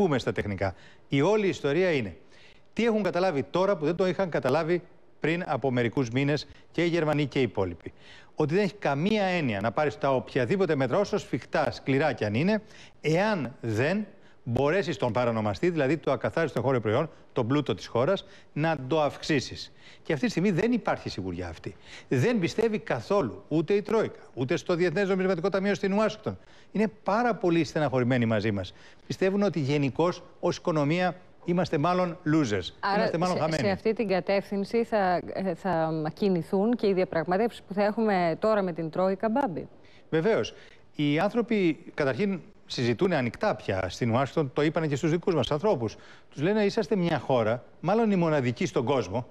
μπούμε στα τεχνικά. Η όλη ιστορία είναι τι έχουν καταλάβει τώρα που δεν το είχαν καταλάβει πριν από μερικούς μήνες και οι Γερμανοί και οι υπόλοιποι. Ότι δεν έχει καμία έννοια να πάρεις τα οποιαδήποτε μέτρα, όσο σφιχτά, σκληρά κι αν είναι, εάν δεν μπορέσεις τον παρανομαστή, δηλαδή το ακαθάριστο χώρο προϊόν, τον πλούτο της χώρας, να το αυξήσεις. Και αυτή τη στιγμή δεν υπάρχει σιγουριά αυτή. Δεν πιστεύει καθόλου ούτε η Τρόικα, ούτε στο Διεθνές Νομισματικό Ταμείο στην Ουάσιγκτον. Είναι πάρα πολύ στεναχωρημένοι μαζί μας. Πιστεύουν ότι γενικώς ως οικονομία Είμαστε μάλλον losers. Άρα Είμαστε μάλλον Σε, σε αυτή την κατεύθυνση θα, ε, θα κινηθούν και οι διαπραγματεύσεις που θα έχουμε τώρα με την Τρόικα Μπάμπη. Βεβαίως. Οι άνθρωποι, καταρχήν, συζητούν ανοιχτά πια στην Ουάσιγκτον, το είπαν και στους δικούς μας ανθρώπους. Τους λένε είσαστε μια χώρα, μάλλον η μοναδική στον κόσμο,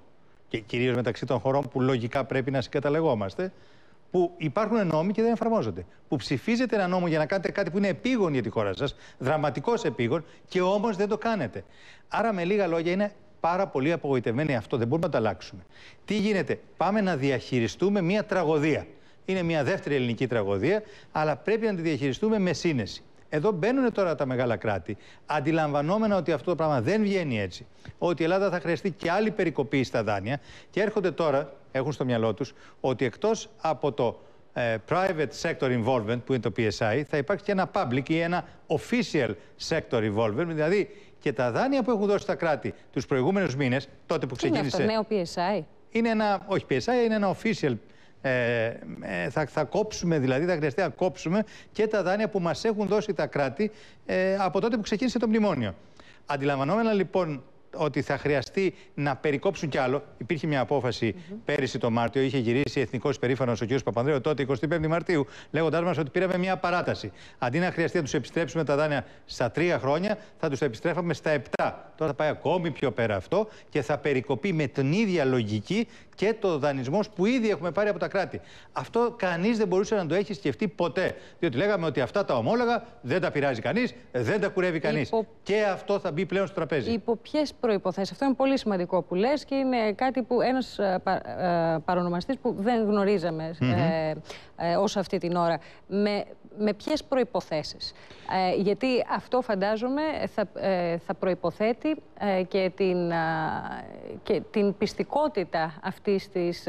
και κυρίως μεταξύ των χωρών που λογικά πρέπει να συγκαταλεγόμαστε, που υπάρχουν νόμοι και δεν εφαρμόζονται. Που ψηφίζετε ένα νόμο για να κάνετε κάτι που είναι επίγον για τη χώρα σας, δραματικός επίγον, και όμως δεν το κάνετε. Άρα, με λίγα λόγια, είναι πάρα πολύ απογοητευμένοι αυτό. Δεν μπορούμε να το αλλάξουμε. Τι γίνεται, πάμε να διαχειριστούμε μια τραγωδία. Είναι μια δεύτερη ελληνική τραγωδία, αλλά πρέπει να τη διαχειριστούμε με σύνεση. Εδώ μπαίνουν τώρα τα μεγάλα κράτη, αντιλαμβανόμενα ότι αυτό το πράγμα δεν βγαίνει έτσι. Ότι η Ελλάδα θα χρειαστεί και άλλη περικοπή στα δάνεια και έρχονται τώρα, έχουν στο μυαλό τους, ότι εκτός από το ε, private sector involvement, που είναι το PSI, θα υπάρχει και ένα public ή ένα official sector involvement, δηλαδή και τα δάνεια που έχουν δώσει τα κράτη τους προηγούμενους μήνες, τότε που ξεκίνησε. Είναι νέο PSI. Είναι ένα, όχι PSI, είναι ένα official ε, ε, θα, κόψουμε δηλαδή, θα χρειαστεί να κόψουμε και τα δάνεια που μας έχουν δώσει τα κράτη ε, από τότε που ξεκίνησε το μνημόνιο. Αντιλαμβανόμενα λοιπόν ότι θα χρειαστεί να περικόψουν κι άλλο. Υπήρχε μια απόφαση mm -hmm. πέρυσι το Μάρτιο, είχε γυρίσει εθνικός υπερήφανο ο κ. Παπανδρέου τότε, 25 Μαρτίου, λέγοντάς μας ότι πήραμε μια παράταση. Αντί να χρειαστεί να τους επιστρέψουμε τα δάνεια στα τρία χρόνια, θα τους τα επιστρέφαμε στα επτά Τώρα θα πάει ακόμη πιο πέρα αυτό και θα περικοπεί με την ίδια λογική και το δανεισμός που ήδη έχουμε πάρει από τα κράτη. Αυτό κανείς δεν μπορούσε να το έχει σκεφτεί ποτέ. Διότι λέγαμε ότι αυτά τα ομόλογα δεν τα πειράζει κανείς, δεν τα κουρεύει κανείς. Και αυτό θα μπει πλέον στο τραπέζι. Υπό αυτό είναι πολύ σημαντικό που λες και είναι κάτι που ένας ε, ε, παρονομαστής που δεν γνωρίζαμε mm αυτή την ώρα. Με, με ποιες προποθέσει. γιατί αυτό φαντάζομαι θα, θα προποθέτει και, την, και την πιστικότητα αυτής της,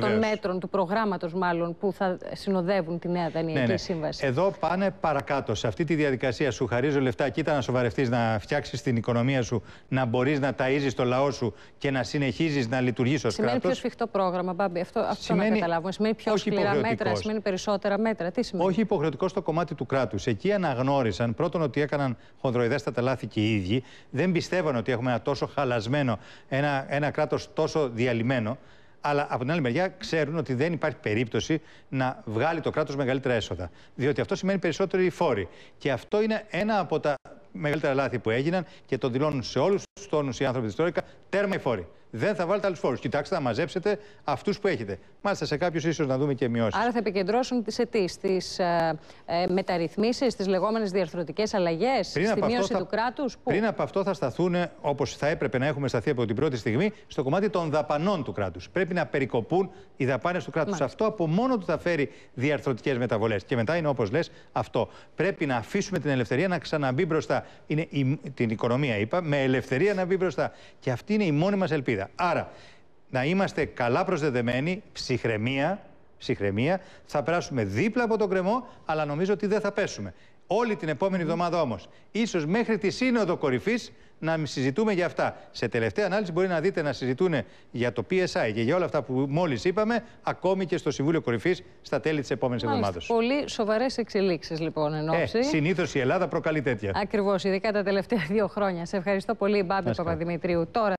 των μέτρων, του προγράμματος μάλλον, που θα συνοδεύουν τη νέα Δανειακή ναι, ναι, Σύμβαση. Εδώ πάνε παρακάτω. Σε αυτή τη διαδικασία σου χαρίζω λεφτά, κοίτα να σοβαρευτείς, να φτιάξεις την οικονομία σου, να μπορείς να ταζει το λαό σου και να συνεχίζεις να λειτουργείς ως κράτο. Σημαίνει πιο σφιχτό πρόγραμμα, Μπάμπη. Αυτό, αυτό σημαίνει... να καταλάβουμε. Σημαίνει πιο όχι σκληρά μέτρα, σημαίνει περισσότερα μέτρα. Τι σημαίνει. Όχι υποχρεωτικό στο κομμάτι του κράτους. Εκεί αναγνώρισαν πρώτον ότι έκαναν χονδροειδέστατα λάθη και οι ίδιοι. Δεν πιστεύαν ότι έχουμε ένα τόσο χαλασμένο, ένα, ένα κράτος τόσο διαλυμένο. Αλλά από την άλλη μεριά ξέρουν ότι δεν υπάρχει περίπτωση να βγάλει το κράτος μεγαλύτερα έσοδα. Διότι αυτό σημαίνει περισσότεροι φόροι. Και αυτό είναι ένα από τα μεγαλύτερα λάθη που έγιναν και το δηλώνουν σε όλους τους τόνους οι άνθρωποι της Τρόικα. Τέρμα οι φόροι δεν θα βάλετε άλλους φόρους. Κοιτάξτε να μαζέψετε αυτούς που έχετε. Μάλιστα, σε κάποιους ίσως να δούμε και μειώσεις. Άρα θα επικεντρώσουν σε τι, στι ε, ε μεταρρυθμίσεις, στι λεγόμενες διαρθρωτικές αλλαγές, στη μείωση του κράτους. Πριν από αυτό θα σταθούν, όπως θα έπρεπε να έχουμε σταθεί από την πρώτη στιγμή, στο κομμάτι των δαπανών του κράτους. Πρέπει να περικοπούν οι δαπάνες του κράτους. Αυτό από μόνο του θα φέρει διαρθρωτικές μεταβολές. Και μετά είναι όπως λες αυτό. Πρέπει να αφήσουμε την ελευθερία να ξαναμπεί μπροστά. Είναι η... την οικονομία, είπα, με ελευθερία να μπει μπροστά. Και αυτή είναι η μόνη μας ελπίδα. Άρα, να είμαστε καλά προσδεδεμένοι, ψυχραιμία, ψυχραιμία, θα περάσουμε δίπλα από τον κρεμό, αλλά νομίζω ότι δεν θα πέσουμε. Όλη την επόμενη εβδομάδα όμως, ίσως μέχρι τη σύνοδο κορυφής, να συζητούμε για αυτά. Σε τελευταία ανάλυση μπορεί να δείτε να συζητούν για το PSI και για όλα αυτά που μόλις είπαμε, ακόμη και στο Συμβούλιο Κορυφής στα τέλη της επόμενης εβδομάδας. Πολύ σοβαρές εξελίξεις λοιπόν εν ε, ώψη. Συνήθως η Ελλάδα προκαλεί τέτοια. Ακριβώς, ειδικά τα τελευταία δύο χρόνια. Σε ευχαριστώ πολύ, Μπάμπη Παπαδημητρίου. Τώρα...